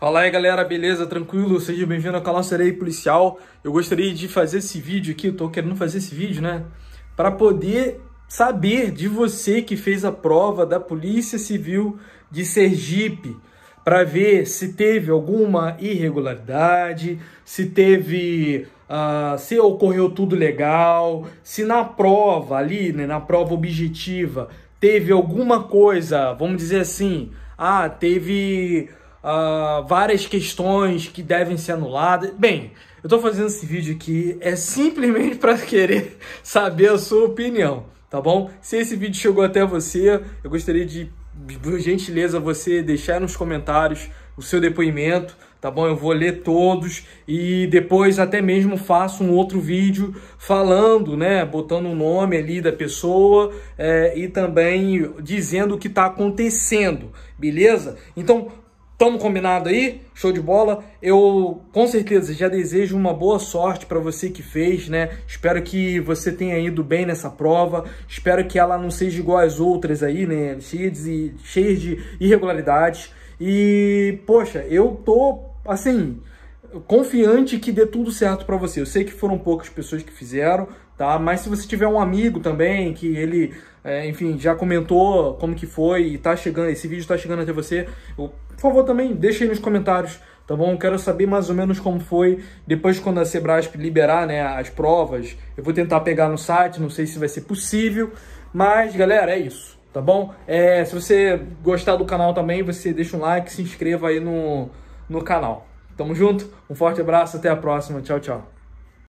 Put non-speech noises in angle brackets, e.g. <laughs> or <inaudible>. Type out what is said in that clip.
Fala aí galera, beleza? Tranquilo? Seja bem-vindo ao canal Serei Policial. Eu gostaria de fazer esse vídeo aqui, eu tô querendo fazer esse vídeo, né? Para poder saber de você que fez a prova da Polícia Civil de Sergipe, para ver se teve alguma irregularidade, se teve Uh, se ocorreu tudo legal, se na prova ali, né, na prova objetiva, teve alguma coisa, vamos dizer assim, ah, teve uh, várias questões que devem ser anuladas. Bem, eu estou fazendo esse vídeo aqui é simplesmente para querer <laughs> saber a sua opinião, tá bom? Se esse vídeo chegou até você, eu gostaria de, por gentileza, você deixar nos comentários o seu depoimento, tá bom? Eu vou ler todos e depois até mesmo faço um outro vídeo falando, né? Botando o nome ali da pessoa é, e também dizendo o que está acontecendo, beleza? Então Tamo combinado aí? Show de bola. Eu com certeza já desejo uma boa sorte para você que fez, né? Espero que você tenha ido bem nessa prova. Espero que ela não seja igual às outras aí, né? Cheia de, cheia de irregularidades. E, poxa, eu tô assim confiante que dê tudo certo para você. Eu sei que foram poucas pessoas que fizeram, tá? Mas se você tiver um amigo também que ele, é, enfim, já comentou como que foi e tá chegando, esse vídeo tá chegando até você, eu, por favor também deixa aí nos comentários, tá bom? quero saber mais ou menos como foi depois quando a Sebrasp liberar, né, as provas. Eu vou tentar pegar no site, não sei se vai ser possível, mas galera, é isso. Tá bom? É, se você gostar do canal também, você deixa um like, se inscreva aí no, no canal. Tamo junto, um forte abraço, até a próxima. Tchau, tchau.